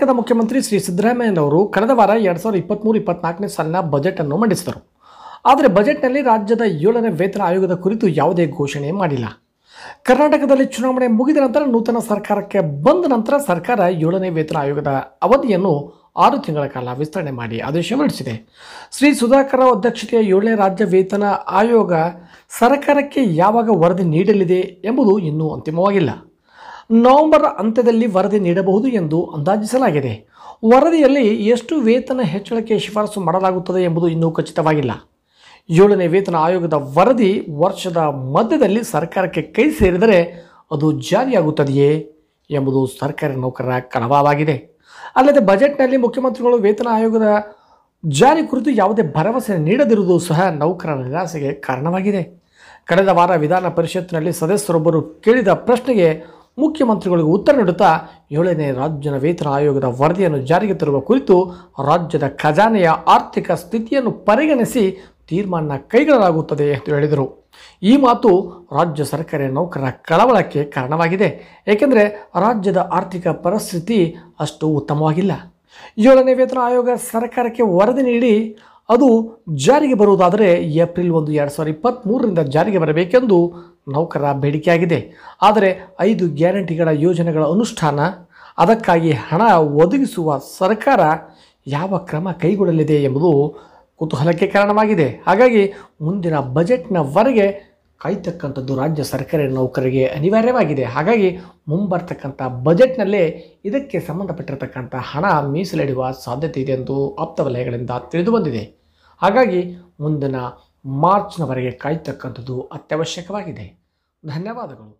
ಕರ್ನಾಟಕದ ಮುಖ್ಯಮಂತ್ರಿ ಶ್ರೀ ಸಿದ್ದರಾಮಯ್ಯನವರು ಕಳೆದ ವಾರ ಎರಡು ಸಾವಿರದ ಇಪ್ಪತ್ತ್ಮೂರು ಇಪ್ಪತ್ನಾಲ್ಕನೇ ಸಾಲಿನ ಬಜೆಟನ್ನು ಮಂಡಿಸಿದರು ಆದರೆ ಬಜೆಟ್ನಲ್ಲಿ ರಾಜ್ಯದ ಏಳನೇ ವೇತನ ಆಯೋಗದ ಕುರಿತು ಯಾವುದೇ ಘೋಷಣೆ ಮಾಡಿಲ್ಲ ಕರ್ನಾಟಕದಲ್ಲಿ ಚುನಾವಣೆ ಮುಗಿದ ನಂತರ ನೂತನ ಸರ್ಕಾರಕ್ಕೆ ಬಂದ ನಂತರ ಸರ್ಕಾರ ಏಳನೇ ವೇತನ ಆಯೋಗದ ಅವಧಿಯನ್ನು ಆರು ತಿಂಗಳ ಕಾಲ ವಿಸ್ತರಣೆ ಮಾಡಿ ಆದೇಶ ಹೊರಡಿಸಿದೆ ಶ್ರೀ ಸುಧಾಕರ್ ರಾವ್ ಅಧ್ಯಕ್ಷತೆಯ ಏಳನೇ ರಾಜ್ಯ ವೇತನ ಆಯೋಗ ಸರ್ಕಾರಕ್ಕೆ ಯಾವಾಗ ವರದಿ ನೀಡಲಿದೆ ಎಂಬುದು ಇನ್ನೂ ಅಂತಿಮವಾಗಿಲ್ಲ ನವೆಂಬರ್ ಅಂತ್ಯದಲ್ಲಿ ವರದಿ ನೀಡಬಹುದು ಎಂದು ಅಂದಾಜಿಸಲಾಗಿದೆ ವರದಿಯಲ್ಲಿ ಎಷ್ಟು ವೇತನ ಹೆಚ್ಚಳಕ್ಕೆ ಶಿಫಾರಸು ಮಾಡಲಾಗುತ್ತದೆ ಎಂಬುದು ಇನ್ನೂ ಖಚಿತವಾಗಿಲ್ಲ ಏಳನೇ ವೇತನ ಆಯೋಗದ ವರದಿ ವರ್ಷದ ಮಧ್ಯದಲ್ಲಿ ಸರ್ಕಾರಕ್ಕೆ ಕೈ ಸೇರಿದರೆ ಅದು ಜಾರಿಯಾಗುತ್ತದೆಯೇ ಎಂಬುದು ಸರ್ಕಾರಿ ನೌಕರರ ಕಳವಾಗಿದೆ ಅಲ್ಲದೆ ಬಜೆಟ್ನಲ್ಲಿ ಮುಖ್ಯಮಂತ್ರಿಗಳು ವೇತನ ಆಯೋಗದ ಜಾರಿ ಕುರಿತು ಯಾವುದೇ ಭರವಸೆ ನೀಡದಿರುವುದು ಸಹ ನೌಕರರ ನಿರಾಸೆಗೆ ಕಾರಣವಾಗಿದೆ ಕಳೆದ ವಾರ ವಿಧಾನ ಪರಿಷತ್ತಿನಲ್ಲಿ ಸದಸ್ಯರೊಬ್ಬರು ಕೇಳಿದ ಪ್ರಶ್ನೆಗೆ ಮುಖ್ಯಮಂತ್ರಿಗಳಿಗೆ ಉತ್ತರ ನೀಡುತ್ತಾ ಏಳನೇ ರಾಜ್ಯ ವೇತನ ಆಯೋಗದ ವರದಿಯನ್ನು ಜಾರಿಗೆ ತರುವ ಕುರಿತು ರಾಜ್ಯದ ಖಜಾನೆಯ ಆರ್ಥಿಕ ಸ್ಥಿತಿಯನ್ನು ಪರಿಗಣಿಸಿ ತೀರ್ಮಾನ ಕೈಗೊಳ್ಳಲಾಗುತ್ತದೆ ಎಂದು ಹೇಳಿದರು ಈ ಮಾತು ರಾಜ್ಯ ಸರ್ಕಾರಿ ನೌಕರರ ಕಳವಳಕ್ಕೆ ಕಾರಣವಾಗಿದೆ ಏಕೆಂದರೆ ರಾಜ್ಯದ ಆರ್ಥಿಕ ಪರಿಸ್ಥಿತಿ ಅಷ್ಟು ಉತ್ತಮವಾಗಿಲ್ಲ ಏಳನೇ ವೇತನ ಆಯೋಗ ಸರ್ಕಾರಕ್ಕೆ ವರದಿ ನೀಡಿ ಅದು ಜಾರಿಗೆ ಬರುವುದಾದರೆ ಏಪ್ರಿಲ್ ಒಂದು ಎರಡು ಸಾವಿರದ ಇಪ್ಪತ್ತ್ಮೂರರಿಂದ ಜಾರಿಗೆ ಬರಬೇಕೆಂದು ನೌಕರ ಬೇಡಿಕೆಯಾಗಿದೆ ಆದರೆ ಐದು ಗ್ಯಾರಂಟಿಗಳ ಯೋಜನೆಗಳ ಅನುಷ್ಠಾನ ಅದಕ್ಕಾಗಿ ಹಣ ಒದಗಿಸುವ ಸರ್ಕಾರ ಯಾವ ಕ್ರಮ ಕೈಗೊಳ್ಳಲಿದೆ ಎಂಬುದು ಕುತೂಹಲಕ್ಕೆ ಕಾರಣವಾಗಿದೆ ಹಾಗಾಗಿ ಮುಂದಿನ ಬಜೆಟ್ನವರೆಗೆ ಕಾಯ್ತಕ್ಕಂಥದ್ದು ರಾಜ್ಯ ಸರ್ಕಾರಿ ನೌಕರಿಗೆ ಅನಿವಾರ್ಯವಾಗಿದೆ ಹಾಗಾಗಿ ಮುಂಬರ್ತಕ್ಕಂಥ ಬಜೆಟ್ನಲ್ಲೇ ಇದಕ್ಕೆ ಸಂಬಂಧಪಟ್ಟಿರತಕ್ಕಂಥ ಹಣ ಮೀಸಲಿಡುವ ಸಾಧ್ಯತೆ ಇದೆ ಎಂದು ಆಪ್ತ ವಲಯಗಳಿಂದ ತಿಳಿದುಬಂದಿದೆ ಹಾಗಾಗಿ ಮುಂದಿನ ಮಾರ್ಚ್ನವರೆಗೆ ಕಾಯ್ತಕ್ಕಂಥದ್ದು ಅತ್ಯವಶ್ಯಕವಾಗಿದೆ ಧನ್ಯವಾದಗಳು